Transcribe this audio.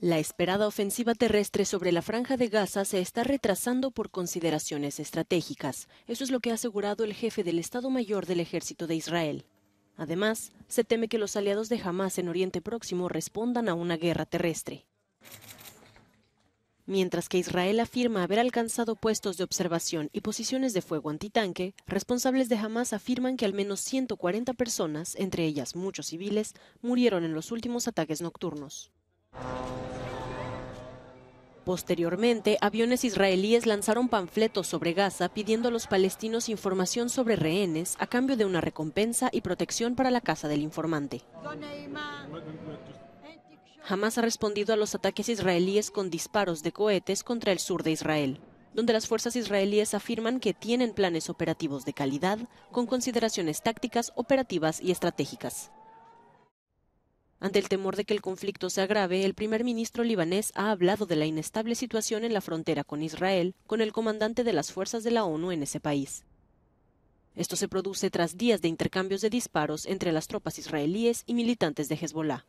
La esperada ofensiva terrestre sobre la franja de Gaza se está retrasando por consideraciones estratégicas. Eso es lo que ha asegurado el jefe del Estado Mayor del Ejército de Israel. Además, se teme que los aliados de Hamas en Oriente Próximo respondan a una guerra terrestre. Mientras que Israel afirma haber alcanzado puestos de observación y posiciones de fuego antitanque, responsables de Hamas afirman que al menos 140 personas, entre ellas muchos civiles, murieron en los últimos ataques nocturnos. Posteriormente, aviones israelíes lanzaron panfletos sobre Gaza pidiendo a los palestinos información sobre rehenes a cambio de una recompensa y protección para la casa del informante. Jamás ha respondido a los ataques israelíes con disparos de cohetes contra el sur de Israel, donde las fuerzas israelíes afirman que tienen planes operativos de calidad con consideraciones tácticas, operativas y estratégicas. Ante el temor de que el conflicto se agrave, el primer ministro libanés ha hablado de la inestable situación en la frontera con Israel con el comandante de las fuerzas de la ONU en ese país. Esto se produce tras días de intercambios de disparos entre las tropas israelíes y militantes de Hezbollah.